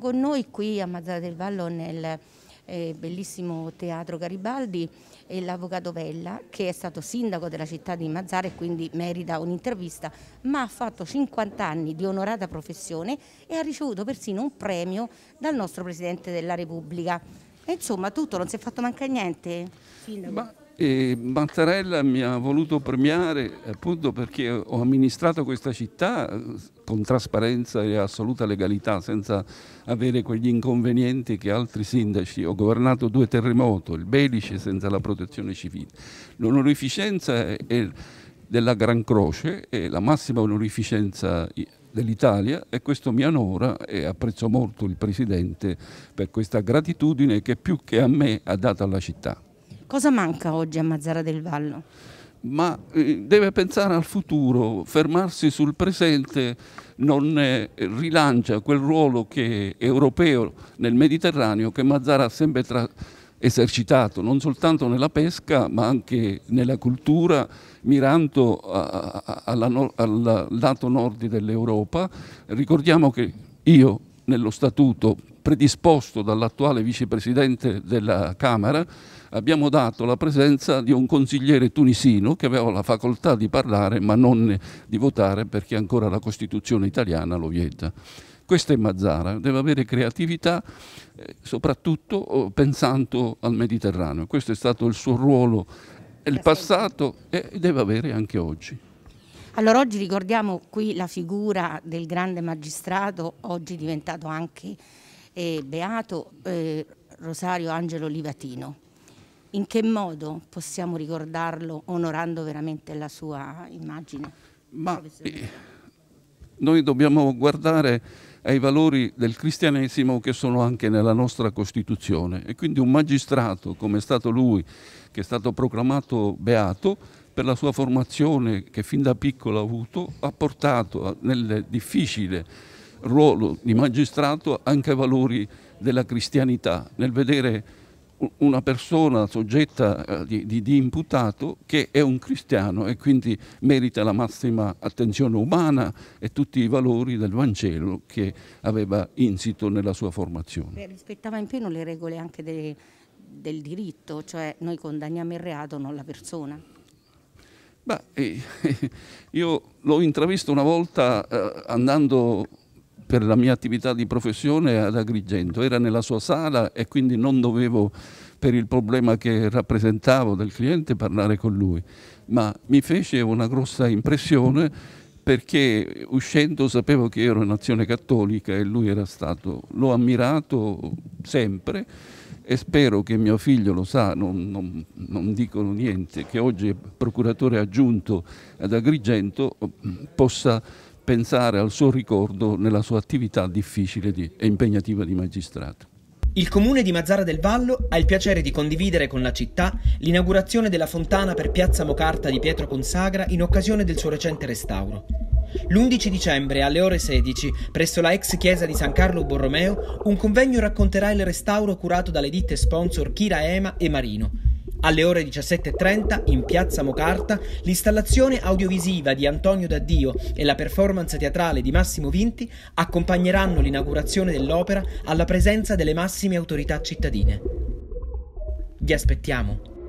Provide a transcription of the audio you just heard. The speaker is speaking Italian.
Con noi qui a Mazzara del Vallo nel eh, bellissimo teatro Garibaldi e eh, l'avvocato Vella che è stato sindaco della città di Mazzara e quindi merita un'intervista ma ha fatto 50 anni di onorata professione e ha ricevuto persino un premio dal nostro Presidente della Repubblica. insomma tutto, non si è fatto mancare niente? Sindaco. Ma... E Mattarella mi ha voluto premiare appunto perché ho amministrato questa città eh, con trasparenza e assoluta legalità, senza avere quegli inconvenienti che altri sindaci. Ho governato due terremoti, il Belice senza la protezione civile. L'onorificenza della Gran Croce è la massima onorificenza dell'Italia e questo mi onora e apprezzo molto il Presidente per questa gratitudine che più che a me ha dato alla città. Cosa manca oggi a Mazzara del Vallo? Ma eh, deve pensare al futuro, fermarsi sul presente non eh, rilancia quel ruolo che, europeo nel Mediterraneo che Mazzara ha sempre esercitato, non soltanto nella pesca ma anche nella cultura, mirando a, a, alla no al lato nord dell'Europa. Ricordiamo che io nello statuto predisposto dall'attuale vicepresidente della Camera, abbiamo dato la presenza di un consigliere tunisino che aveva la facoltà di parlare ma non di votare perché ancora la Costituzione italiana lo vieta. Questo è Mazzara, deve avere creatività eh, soprattutto oh, pensando al Mediterraneo. Questo è stato il suo ruolo nel passato e deve avere anche oggi. Allora oggi ricordiamo qui la figura del grande magistrato, oggi diventato anche eh, beato, eh, Rosario Angelo Livatino. In che modo possiamo ricordarlo onorando veramente la sua immagine? Ma eh, noi dobbiamo guardare ai valori del cristianesimo che sono anche nella nostra Costituzione e quindi un magistrato come è stato lui, che è stato proclamato beato, per la sua formazione che fin da piccolo ha avuto, ha portato nel difficile ruolo di magistrato anche valori della cristianità, nel vedere una persona soggetta eh, di, di, di, imputato che è un cristiano e quindi merita la massima attenzione umana e tutti i valori del Vangelo che aveva insito nella sua formazione. rispettava in pieno le regole anche dei, del diritto, cioè noi condanniamo il reato, non la persona. Beh, io l'ho intravisto una volta eh, andando per la mia attività di professione ad Agrigento, era nella sua sala e quindi non dovevo per il problema che rappresentavo del cliente parlare con lui, ma mi fece una grossa impressione perché uscendo sapevo che ero in azione cattolica e lui era stato, l'ho ammirato sempre e spero che mio figlio lo sa, non, non, non, dicono niente, che oggi è procuratore aggiunto ad Agrigento, mm, possa pensare al suo ricordo nella sua attività difficile di, e impegnativa di magistrato. Il comune di Mazzara del Vallo ha il piacere di condividere con la città l'inaugurazione della fontana per Piazza Mocarta di Pietro Consagra in occasione del suo recente restauro. L'11 dicembre alle ore 16, presso la ex chiesa di San Carlo Borromeo, un convegno racconterà il restauro curato dalle ditte sponsor Kira Ema e Marino. Alle ore 17.30, in piazza Mocarta, l'installazione audiovisiva di Antonio D'Addio e la performance teatrale di Massimo Vinti accompagneranno l'inaugurazione dell'opera alla presenza delle massime autorità cittadine. Vi aspettiamo!